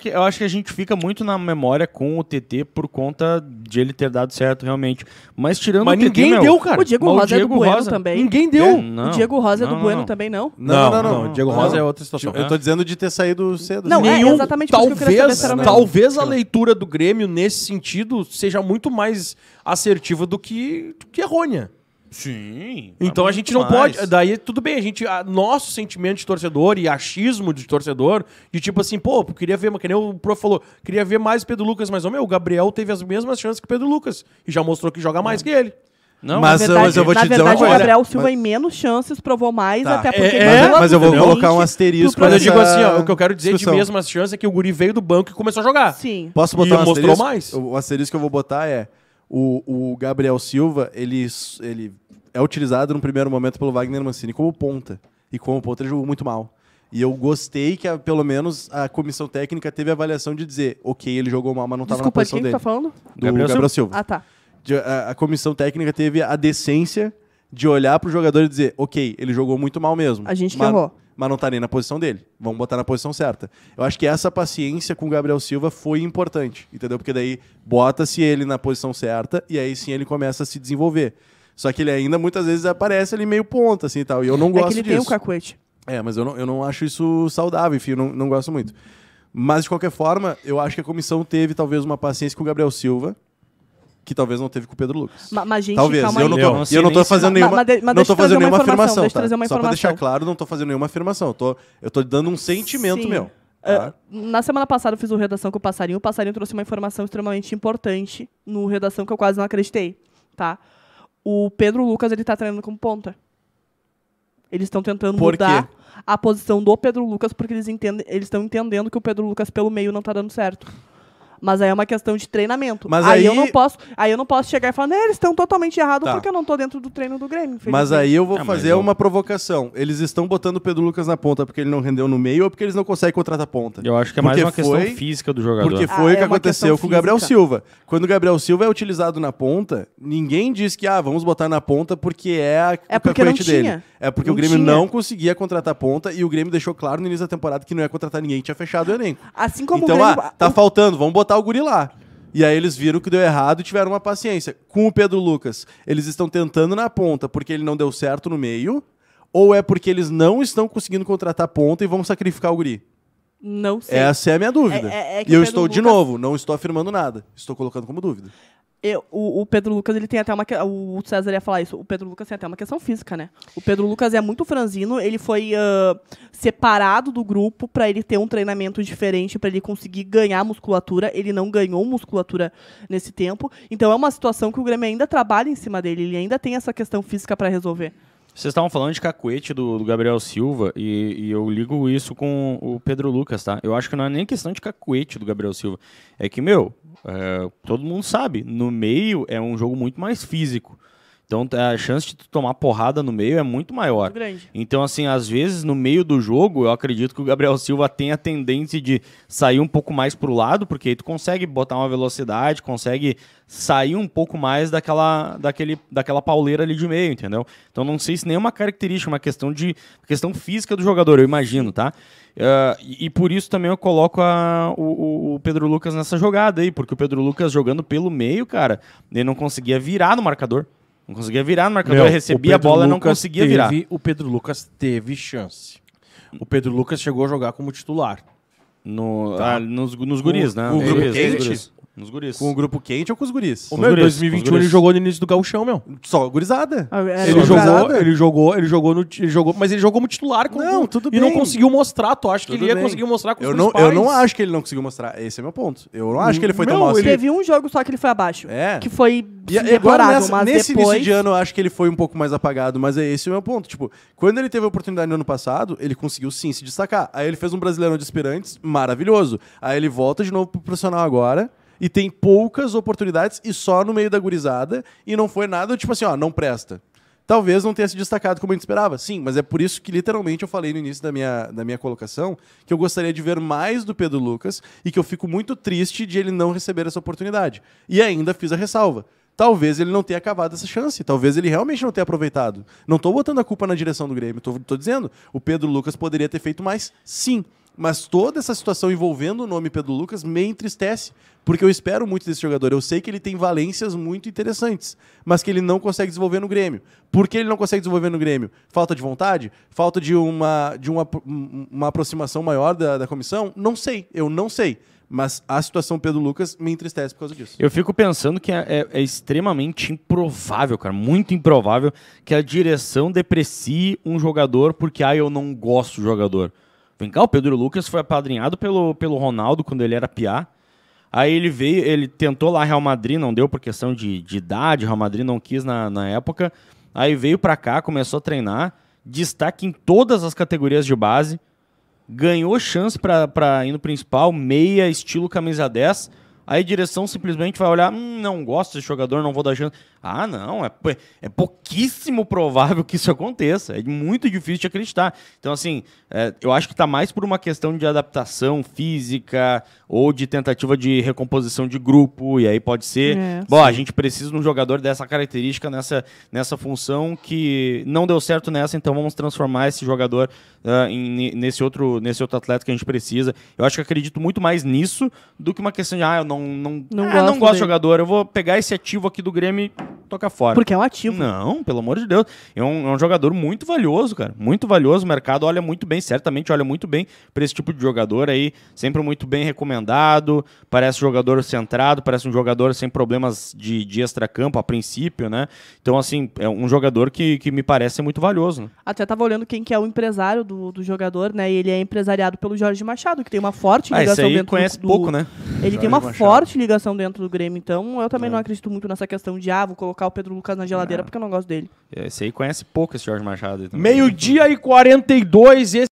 acho que, eu acho que a gente fica muito na memória com o TT por conta de ele ter dado certo realmente. Mas tirando Mas o ninguém meu, deu, cara. O Diego Rosa Diego é do Bueno também. Ninguém deu. É, o Diego Rosa não, é do Bueno não. também, não? Não, não, não. O Diego Rosa é outra situação. Tipo, eu tô dizendo de ter saído cedo. Não, é, Nenhum, é exatamente talvez, talvez a leitura do Grêmio nesse sentido seja muito mais assertiva do que, do que errônea. Sim. Então a gente não mais. pode. Daí tudo bem, a gente. A, nosso sentimento de torcedor e achismo de torcedor, de tipo assim, pô, queria ver, que nem o prof falou, queria ver mais Pedro Lucas, mas o meu, o Gabriel teve as mesmas chances que Pedro Lucas e já mostrou que joga mais é. que ele. Não, mas, verdade, mas eu vou te verdade, dizer uma coisa. o Gabriel Silva mas... em menos chances provou mais, tá. até porque... É, mas, é, mas eu vou colocar um asterisco Mas eu digo assim, ó, o que eu quero dizer discussão. de mesmas chances é que o guri veio do banco e começou a jogar. Sim. Posso botar e um mostrou asterisco? mais. O asterisco que eu vou botar é o, o Gabriel Silva, ele, ele é utilizado no primeiro momento pelo Wagner Mancini como ponta. E como ponta ele jogou muito mal. E eu gostei que, pelo menos, a comissão técnica teve a avaliação de dizer, ok, ele jogou mal, mas não estava na posição quem tá dele. Desculpa, quem tá falando? Do Gabriel, Gabriel Silva. Ah, tá. De, a, a, comissão técnica teve a decência de olhar para o jogador e dizer, ok, ele jogou muito mal mesmo. A gente mas, errou mas não tá nem na posição dele. Vamos botar na posição certa. Eu acho que essa paciência com o Gabriel Silva foi importante, entendeu? Porque daí bota-se ele na posição certa e aí sim ele começa a se desenvolver. Só que ele ainda muitas vezes aparece ali meio ponta, assim e tal. E eu não gosto disso. É que ele disso. tem o cacuete. É, mas eu não, eu não acho isso saudável, enfim, eu não, não gosto muito. Mas, de qualquer forma, eu acho que a comissão teve talvez uma paciência com o Gabriel Silva, que talvez não teve com o Pedro Lucas. Mas, mas gente, talvez. eu não tô, não eu não tô fazendo nenhuma, mas, mas, não tô fazendo nenhuma afirmação, tá? Só para deixar claro, não tô fazendo nenhuma afirmação. Eu tô, eu tô dando um sentimento Sim. meu. É, tá? Uh, na semana passada eu fiz uma redação com o Passarinho. O Passarinho trouxe uma informação extremamente importante no redação que eu quase não acreditei, tá? O Pedro Lucas ele tá treinando como ponta. Eles estão tentando Por mudar quê? a posição do Pedro Lucas porque eles entendem, eles estão entendendo que o Pedro Lucas pelo meio não tá dando certo. Mas aí é uma questão de treinamento. Mas aí, aí eu não posso, aí eu não posso chegar e falar, né, eles estão totalmente errados tá. porque eu não tô dentro do treino do Grêmio. Mas aí eu vou é, fazer eu... uma provocação. Eles estão botando o Pedro Lucas na ponta porque ele não rendeu no meio ou porque eles não conseguem contratar a ponta? Eu acho que é mais uma foi... questão física do jogador. Porque ah, foi ah, o que é aconteceu com o Gabriel Silva. Quando o Gabriel Silva é utilizado na ponta, ninguém diz que ah, vamos botar na ponta porque é a é porque não tinha. dele. É porque não o Grêmio tinha. não conseguia contratar a ponta e o Grêmio deixou claro no início da temporada que não ia contratar ninguém, tinha fechado o elenco. Assim como então, o Grêmio... ah, tá faltando, vamos botar botar o guri lá. E aí eles viram que deu errado e tiveram uma paciência. Com o Pedro Lucas, eles estão tentando na ponta porque ele não deu certo no meio, ou é porque eles não estão conseguindo contratar ponta e vão sacrificar o guri? Não sei. Essa é a minha dúvida. É, é, é e eu estou, Lucas... de novo, não estou afirmando nada. Estou colocando como dúvida. Eu, o, o, Pedro Lucas, ele tem até uma. O César ia falar isso. O Pedro Lucas tem até uma questão física, né? O Pedro Lucas é muito franzino, ele foi uh, separado do grupo para ele ter um treinamento diferente, para ele conseguir ganhar musculatura. Ele não ganhou musculatura nesse tempo. Então é uma situação que o Grêmio ainda trabalha em cima dele, ele ainda tem essa questão física para resolver. Vocês estavam falando de cacuete do, do Gabriel Silva e, e, eu ligo isso com o Pedro Lucas, tá? Eu acho que não é nem questão de cacuete do Gabriel Silva. É que, meu, é, todo mundo sabe, no meio é um jogo muito mais físico. Então é, a chance de tu tomar porrada no meio é muito maior. Grande. Então, assim, às vezes no meio do jogo, eu acredito que o Gabriel Silva tem a tendência de sair um pouco mais pro lado, porque aí tu consegue botar uma velocidade, consegue sair um pouco mais daquela, daquele, daquela pauleira ali de meio, entendeu? Então não sei se nenhuma é característica, uma questão de questão física do jogador, eu imagino, tá? Uh, e, e, por isso também eu coloco a, o, o, Pedro Lucas nessa jogada aí, porque o Pedro Lucas jogando pelo meio, cara, ele não conseguia virar no marcador. Não conseguia virar no marcador, Meu, recebia a bola e não conseguia teve, virar. O Pedro Lucas teve chance. O Pedro Lucas chegou a jogar como titular. No, tá. ah, nos, nos guris, o, né? O, o, grupo nos guris. Com o grupo quente ou com os guris? O meu, em 2021 ele jogou no início do gauchão, meu. Só gurizada. Ah, ele, só jogou, gurizada. ele jogou, ele jogou, no, ele jogou, mas ele jogou como titular. Com não, tudo e bem. E não conseguiu mostrar, tu acha tudo que ele ia conseguir mostrar com eu os não, Eu não acho que ele não conseguiu mostrar, esse é meu ponto. Eu não acho que ele foi não, tão mal ele assim. Teve um jogo só que ele foi abaixo, é. que foi e, agora nessa, mas Nesse depois... início de ano eu acho que ele foi um pouco mais apagado, mas é esse o meu ponto. Tipo, quando ele teve a oportunidade no ano passado, ele conseguiu sim se destacar. Aí ele fez um Brasileirão de Aspirantes maravilhoso. Aí ele volta de novo pro profissional agora e tem poucas oportunidades e só no meio da gurizada. E não foi nada tipo assim, ó, não presta. Talvez não tenha se destacado como a gente esperava. Sim, mas é por isso que literalmente eu falei no início da minha, da minha colocação que eu gostaria de ver mais do Pedro Lucas e que eu fico muito triste de ele não receber essa oportunidade. E ainda fiz a ressalva talvez ele não tenha acabado essa chance, talvez ele realmente não tenha aproveitado. Não estou botando a culpa na direção do Grêmio, estou dizendo, o Pedro Lucas poderia ter feito mais, sim. Mas toda essa situação envolvendo o nome Pedro Lucas me entristece, porque eu espero muito desse jogador. Eu sei que ele tem valências muito interessantes, mas que ele não consegue desenvolver no Grêmio. Por que ele não consegue desenvolver no Grêmio? Falta de vontade? Falta de uma, de uma, uma aproximação maior da, da comissão? Não sei, eu não sei. Mas a situação Pedro Lucas me entristece por causa disso. Eu fico pensando que é, é, é, extremamente improvável, cara, muito improvável que a direção deprecie um jogador porque, ah, eu não gosto do jogador. Vem cá, o Pedro Lucas foi apadrinhado pelo, pelo Ronaldo quando ele era piá. Aí ele veio, ele tentou lá Real Madrid, não deu por questão de, de idade, Real Madrid não quis na, na época. Aí veio pra cá, começou a treinar, destaque em todas as categorias de base, ganhou chance pra, pra ir no principal, meia, estilo camisa 10. Aí a direção simplesmente vai olhar, hum, não gosto desse jogador, não vou dar chance. Ah, não, é, é pouquíssimo provável que isso aconteça. É muito difícil de acreditar. Então, assim, é, eu acho que está mais por uma questão de adaptação física ou de tentativa de recomposição de grupo. E aí pode ser. É, bom, sim. a gente precisa de um jogador dessa característica, nessa, nessa função que não deu certo nessa, então vamos transformar esse jogador uh, em, nesse, outro, nesse outro atleta que a gente precisa. Eu acho que acredito muito mais nisso do que uma questão de, ah, eu não, não, não ah, gosto, não gosto de jogador, eu vou pegar esse ativo aqui do Grêmio toca fora. Porque é um ativo. Não, pelo amor de Deus. É um, é um jogador muito valioso, cara. Muito valioso. O mercado olha muito bem, certamente olha muito bem para esse tipo de jogador aí. Sempre muito bem recomendado. Parece um jogador centrado, parece um jogador sem problemas de, de campo a princípio, né? Então, assim, é um jogador que, que me parece muito valioso. Né? Até tava olhando quem que é o empresário do, do jogador, né? E ele é empresariado pelo Jorge Machado, que tem uma forte ah, ligação dentro conhece do, pouco, né? Ele Jorge tem uma Machado. forte ligação dentro do Grêmio, então eu também é. não acredito muito nessa questão de ah, vou colocar colocar o Pedro Lucas na geladeira é. porque eu não gosto dele. É, esse aí conhece pouco esse Jorge Machado. Meio-dia e 42, esse